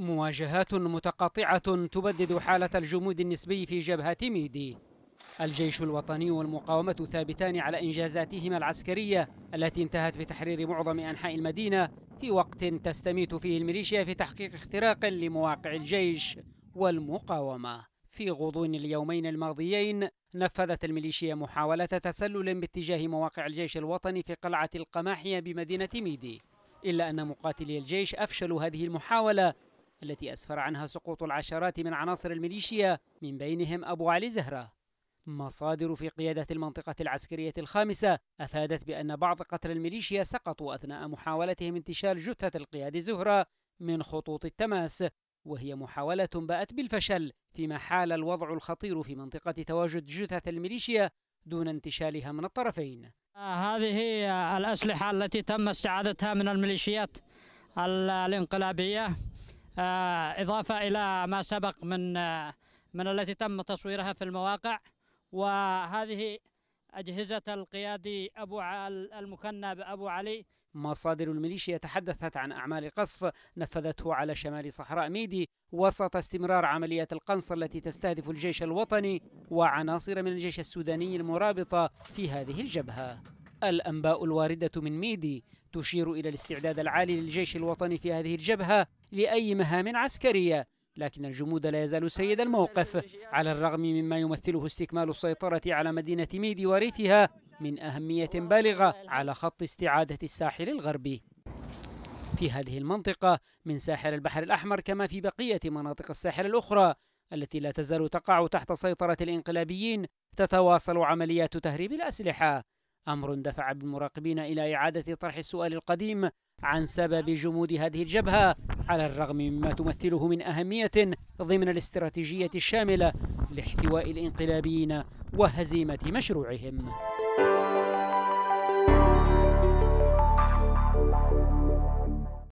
مواجهات متقاطعة تبدد حالة الجمود النسبي في جبهة ميدي الجيش الوطني والمقاومة ثابتان على إنجازاتهما العسكرية التي انتهت بتحرير معظم أنحاء المدينة في وقت تستميت فيه الميليشيا في تحقيق اختراق لمواقع الجيش والمقاومة في غضون اليومين الماضيين نفذت الميليشيا محاولة تسلل باتجاه مواقع الجيش الوطني في قلعة القماحية بمدينة ميدي إلا أن مقاتلي الجيش أفشلوا هذه المحاولة التي أسفر عنها سقوط العشرات من عناصر الميليشيا من بينهم أبو علي زهرة مصادر في قيادة المنطقة العسكرية الخامسة أفادت بأن بعض قتل الميليشيا سقطوا أثناء محاولتهم انتشال جثة القيادة زهرة من خطوط التماس وهي محاولة باءت بالفشل فيما حال الوضع الخطير في منطقة تواجد جثث الميليشيا دون انتشالها من الطرفين هذه الأسلحة التي تم استعادتها من الميليشيات الانقلابية آه، إضافة إلى ما سبق من آه، من التي تم تصويرها في المواقع وهذه أجهزة القيادي أبو المكنى بأبو علي مصادر الميليشيا تحدثت عن أعمال قصف نفذته على شمال صحراء ميدي وسط استمرار عمليات القنص التي تستهدف الجيش الوطني وعناصر من الجيش السوداني المرابطة في هذه الجبهة الأنباء الواردة من ميدي تشير إلى الاستعداد العالي للجيش الوطني في هذه الجبهة لأي مهام عسكرية لكن الجمود لا يزال سيد الموقف على الرغم مما يمثله استكمال السيطرة على مدينة ميدي وريثها من أهمية بالغة على خط استعادة الساحل الغربي في هذه المنطقة من ساحل البحر الأحمر كما في بقية مناطق الساحل الأخرى التي لا تزال تقع تحت سيطرة الإنقلابيين تتواصل عمليات تهريب الأسلحة أمر دفع بالمراقبين إلى إعادة طرح السؤال القديم عن سبب جمود هذه الجبهة على الرغم مما تمثله من أهمية ضمن الاستراتيجية الشاملة لاحتواء الانقلابيين وهزيمة مشروعهم.